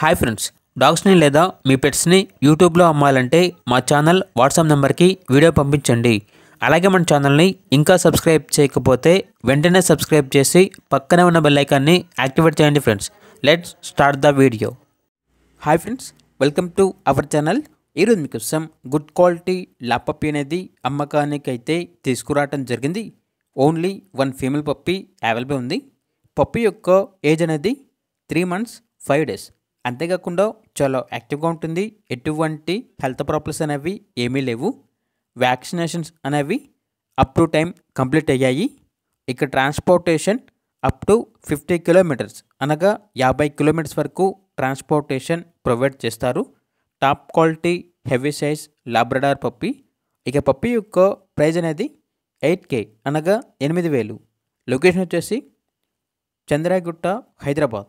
hi friends డాగ్స్ని లేదా మీ పెట్స్ని యూట్యూబ్లో అమ్మాలంటే మా ఛానల్ వాట్సాప్ నెంబర్కి వీడియో పంపించండి అలాగే మన ఛానల్ని ఇంకా సబ్స్క్రైబ్ చేయకపోతే వెంటనే సబ్స్క్రైబ్ చేసి పక్కనే ఉన్న బెల్లైకాన్ని యాక్టివేట్ చేయండి friends let's start the video hi friends welcome to our channel ఈరోజు మీకోసం గుడ్ క్వాలిటీ లాపప్పి అనేది అమ్మకానికి అయితే తీసుకురావటం జరిగింది only one female puppy available ఉంది పప్పీ యొక్క ఏజ్ అనేది త్రీ మంత్స్ ఫైవ్ డేస్ అంతేకాకుండా చాలా యాక్టివ్గా ఉంటుంది ఎటువంటి హెల్త్ ప్రాబ్లమ్స్ అనేవి ఏమీ లేవు వ్యాక్సినేషన్స్ అనేవి అప్ టు టైం కంప్లీట్ అయ్యాయి ఇక transportation up to fifty kilometers అనగా యాభై కిలోమీటర్స్ వరకు ట్రాన్స్పోర్టేషన్ ప్రొవైడ్ చేస్తారు top quality heavy size Labrador puppy ఇక పప్పి యొక్క ప్రైజ్ అనేది ఎయిట్ కే అనగా ఎనిమిది వేలు లొకేషన్ వచ్చేసి చంద్రాగుట్ట హైదరాబాద్